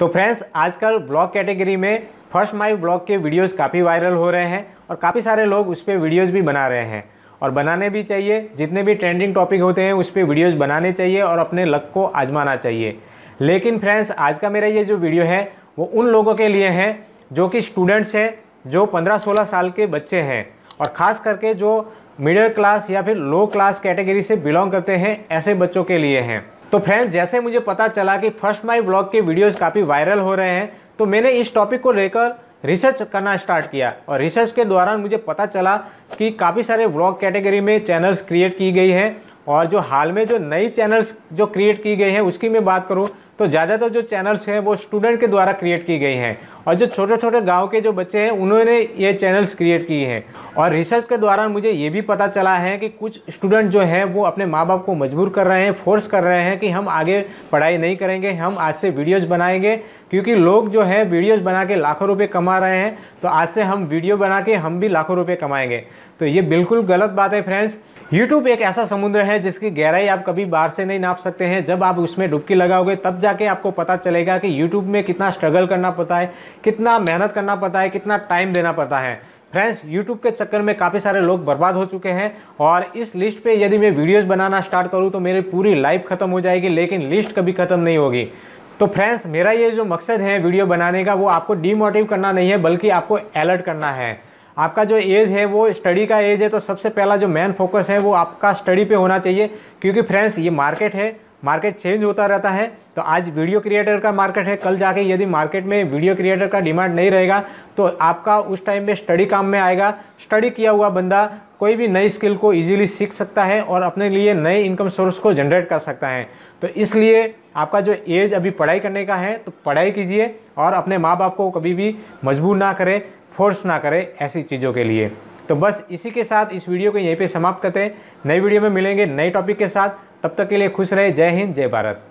तो फ्रेंड्स आजकल blog category में फर्स्ट माई ब्लॉग के वीडियोस काफ़ी वायरल हो रहे हैं और काफ़ी सारे लोग उस पर वीडियोज़ भी बना रहे हैं और बनाने भी चाहिए जितने भी ट्रेंडिंग टॉपिक होते हैं उस पर वीडियोज़ बनाने चाहिए और अपने लक को आजमाना चाहिए लेकिन फ्रेंड्स आज का मेरा ये जो वीडियो है वो उन लोगों के लिए है जो कि स्टूडेंट्स हैं जो पंद्रह सोलह साल के बच्चे हैं और ख़ास करके जो मिडिल क्लास या फिर लो क्लास कैटेगरी से बिलोंग करते हैं ऐसे बच्चों के लिए हैं तो फ्रेंड्स जैसे मुझे पता चला कि फर्स्ट माई ब्लॉग के वीडियोज़ काफ़ी वायरल हो रहे हैं तो मैंने इस टॉपिक को लेकर रिसर्च करना स्टार्ट किया और रिसर्च के दौरान मुझे पता चला कि काफ़ी सारे ब्लॉग कैटेगरी में चैनल्स क्रिएट की गई हैं और जो हाल में जो नई चैनल्स जो क्रिएट की गई हैं उसकी मैं बात करूँ तो ज़्यादातर जो चैनल्स हैं वो स्टूडेंट के द्वारा क्रिएट की गई हैं और जो छोटे छोटे गाँव के जो बच्चे हैं उन्होंने ये चैनल्स क्रिएट किए हैं और रिसर्च के द्वारा मुझे ये भी पता चला है कि कुछ स्टूडेंट जो हैं वो अपने माँ बाप को मजबूर कर रहे हैं फोर्स कर रहे हैं कि हम आगे पढ़ाई नहीं करेंगे हम आज से वीडियोज़ बनाएंगे क्योंकि लोग जो है वीडियोज़ बना के लाखों रुपये कमा रहे हैं तो आज से हम वीडियो बना के हम भी लाखों रुपये कमाएंगे तो ये बिल्कुल गलत बात है फ्रेंड्स यूट्यूब एक ऐसा समुद्र है जिसकी गहराई आप कभी बाहर से नहीं नाप सकते हैं जब आप उसमें डुबकी लगाओगे तब जा કે આપકો પતા ચલેગા કે YouTube મે કેટના સ્ટ્રગલ કરના પતા હે કેટના મહેનત કરના પતા હે કેટના ટાઈમ દેના પતા હે ફ્રેન્ડ્સ YouTube કે ચક્કર મે કાફી سارے લોગ બરબાદ હો ચુકે હે ઓર ઇસ લિસ્ટ પે યદી મે વીડિયોઝ બનાના સ્ટાર્ટ કરું તો મેરી પૂરી લાઈફ ખતમ હો જાયેગી લેકિન લિસ્ટ કભી ખતમ નહીં હોગી તો ફ્રેન્ડ્સ મેરા યે જો મકસદ હે વિડિયો બનાને કા વો આપકો ડિમોટિવેટ કરના નહીં હે બલકી આપકો એલર્ટ કરના હે આપકા જો એજ હે વો સ્ટડી કા એજ હે તો સબસે પહેલા જો મેન ફોકસ હે વો આપકા સ્ટડી પે હોના ચાહીએ ક્યોકી ફ્રેન્ડ્સ યે માર્કેટ હે मार्केट चेंज होता रहता है तो आज वीडियो क्रिएटर का मार्केट है कल जाके यदि मार्केट में वीडियो क्रिएटर का डिमांड नहीं रहेगा तो आपका उस टाइम में स्टडी काम में आएगा स्टडी किया हुआ बंदा कोई भी नई स्किल को इजीली सीख सकता है और अपने लिए नए इनकम सोर्स को जनरेट कर सकता है तो इसलिए आपका जो एज अभी पढ़ाई करने का है तो पढ़ाई कीजिए और अपने माँ बाप को कभी भी मजबूर ना करें फोर्स ना करें ऐसी चीज़ों के लिए तो बस इसी के साथ इस वीडियो को यहीं पे समाप्त करते हैं नई वीडियो में मिलेंगे नए टॉपिक के साथ तब तक के लिए खुश रहे जय हिंद जय भारत